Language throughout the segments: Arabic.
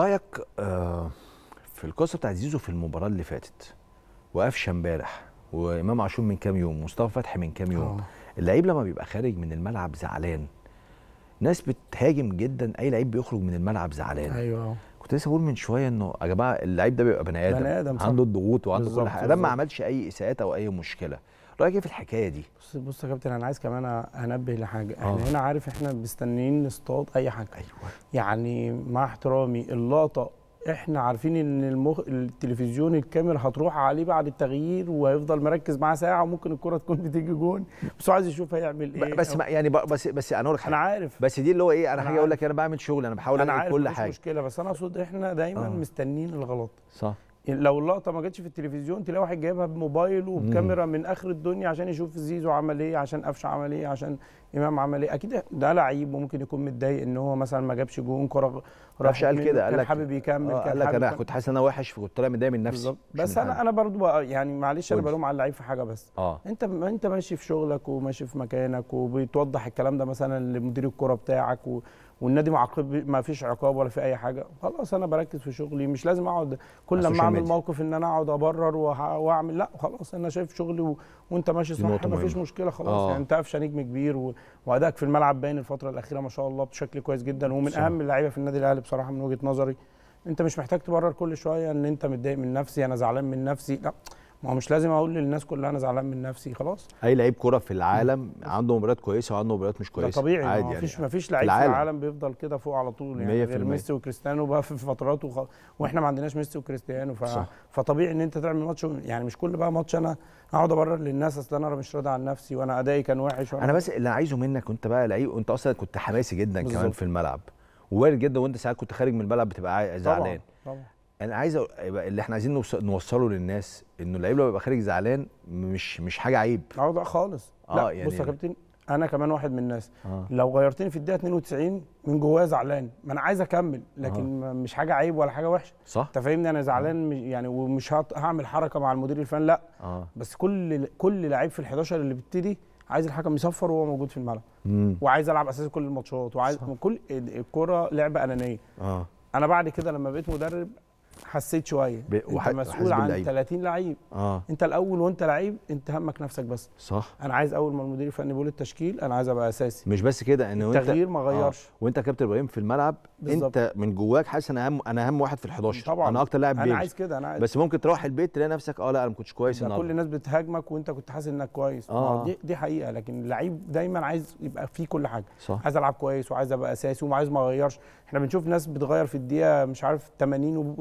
رايك آه، في القصه بتاعت زيزو في المباراه اللي فاتت وقفشه امبارح وامام عاشور من كام يوم مصطفى فتحي من كام يوم آه. اللعيب لما بيبقى خارج من الملعب زعلان ناس بتهاجم جدا اي لعيب بيخرج من الملعب زعلان ايوه آه. كنت لسه بقول من شويه انه يا جماعه اللعيب ده بيبقى بني ادم بني ادم عنده الضغوط وعنده كل حاجه ما عملش اي اساءات او اي مشكله رايك ايه في الحكايه دي بص بص يا كابتن انا عايز كمان انبه لحاجه يعني احنا آه. هنا عارف احنا مستنيين نصطاد اي حاجه ايوه يعني مع احترامي اللقطه احنا عارفين ان المخ... التلفزيون الكاميرا هتروح عليه بعد التغيير وهيفضل مركز معاه ساعه وممكن الكره تكون بتيجي جون بس عايز يشوف هيعمل ايه بس أو... ما يعني بس بس انا اقول انا عارف بس دي اللي هو ايه انا, هاجي اقول لك انا بعمل شغل انا بحاول اعمل كل حاجه انا عارف مش مشكله بس انا اقصد احنا دايما آه. مستنيين الغلط صح يعني لو اللقطه ما جتش في التلفزيون تلاقي واحد جايبها بموبايل وبكاميرا من اخر الدنيا عشان يشوف زيزو عمل ايه عشان قفشه عمل ايه عشان امام عمل ايه اكيد ده لعيب ممكن يكون متضايق ان هو مثلا ما جابش جون كره راح قال كده قال لك حابب يكمل آه، قال لك انا كنت حاسس ان انا وحش فكنت طالع متضايق من نفسي بس انا انا برضو يعني معلش انا بلوم على اللعيب في حاجه بس آه. انت انت ماشي في شغلك وماشي في مكانك وبتوضح الكلام ده مثلا لمدير الكره بتاعك و والنادي معاقب ما فيش عقاب ولا في اي حاجه خلاص انا بركز في شغلي مش لازم اقعد كل لما اعمل موقف ان انا اقعد ابرر واعمل لا خلاص انا شايف شغلي و... وانت ماشي صح ما فيش مشكله خلاص آه. يعني انت قفشه نجم كبير و... وادائك في الملعب باين الفتره الاخيره ما شاء الله بشكل كويس جدا ومن اهم اللعيبه في النادي الاهلي بصراحه من وجهه نظري انت مش محتاج تبرر كل شويه ان انت متضايق من نفسي انا زعلان من نفسي لا ما هو مش لازم اقول للناس كلها انا زعلان من نفسي خلاص اي لعيب كوره في العالم عنده مباريات كويسه وعنده مباريات مش كويسه ده طبيعي عادي يعني مفيش يعني مفيش لعيب في العالم, في العالم بيفضل كده فوق على طول يعني غير ميسي وكريستيانو بقى في فترات وخ... واحنا ما عندناش ميسي وكريستيانو ف... صح. فطبيعي ان انت تعمل ماتش يعني مش كل بقى ماتش انا اقعد ابرر للناس اصل انا مش راضي عن نفسي وانا ادائي كان وحش انا بس اللي عايزه منك وانت بقى لعيب وانت اصلا كنت حماسي جدا بالزبط. كمان في الملعب وارد جدا وانت ساعات كنت خارج من الملعب بتبقى زعلان طبعا. طبعا. انا عايز اللي احنا عايزين نوصله للناس انه اللعيب لو بيبقى خارج زعلان مش مش حاجه عيب اه ده خالص اه، لا آه يعني بص يا يعني كابتن انا كمان واحد من الناس آه. لو غيرتني في الدقيقه 92 من جوايا زعلان ما انا عايز اكمل لكن آه. مش حاجه عيب ولا حاجه وحشه صح انت فاهمني انا زعلان آه. يعني ومش هعمل حركه مع المدير الفني لا آه. بس كل كل لعيب في ال11 اللي بيبتدي عايز الحكم يصفر وهو موجود في الملعب وعايز العب اساسي كل الماتشات وعايز صح. كل الكره لعبه انانيه آه. انا بعد كده لما بقيت مدرب حسيت شويه ب... وح... انت مسؤول عن 30 لعيب آه. انت الاول وانت لعيب انت همك نفسك بس صح انا عايز اول ما المدير الفني بيقول التشكيل انا عايز ابقى اساسي مش بس كده ان انت التغيير ما غيرش آه. وانت كابتن ابراهيم في الملعب بالزبط. انت من جواك حاسس انا اهم انا اهم واحد في ال11 طبعا انا اكتر لاعب انا عايز كده انا عايز بس ممكن تروح البيت تلاقي نفسك اه لا انا ما كنتش كويس النهارده كل الناس بتهاجمك وانت كنت حاسس انك كويس آه. دي دي حقيقه لكن اللعيب دايما عايز يبقى فيه كل حاجه صح. عايز العب كويس وعايز ابقى اساسي وعايز ما اغيرش احنا بنشوف ناس بتغير في الدقيقه مش عارف 80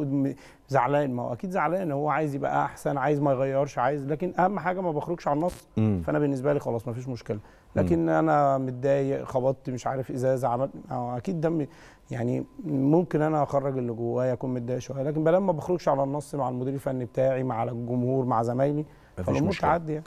زعلان ما هو اكيد زعلان هو عايز يبقى احسن عايز ما يغيرش عايز لكن اهم حاجه ما بخرجش على النص فانا بالنسبه لي خلاص ما فيش مشكله لكن مم. انا متضايق خبطت مش عارف ازازه عملت اكيد دمي يعني ممكن انا اخرج اللي جوايا اكون متضايق شويه لكن بلما بخرجش على النص مع المدير الفني بتاعي مع الجمهور مع زمايلي فالامور مشكله يعني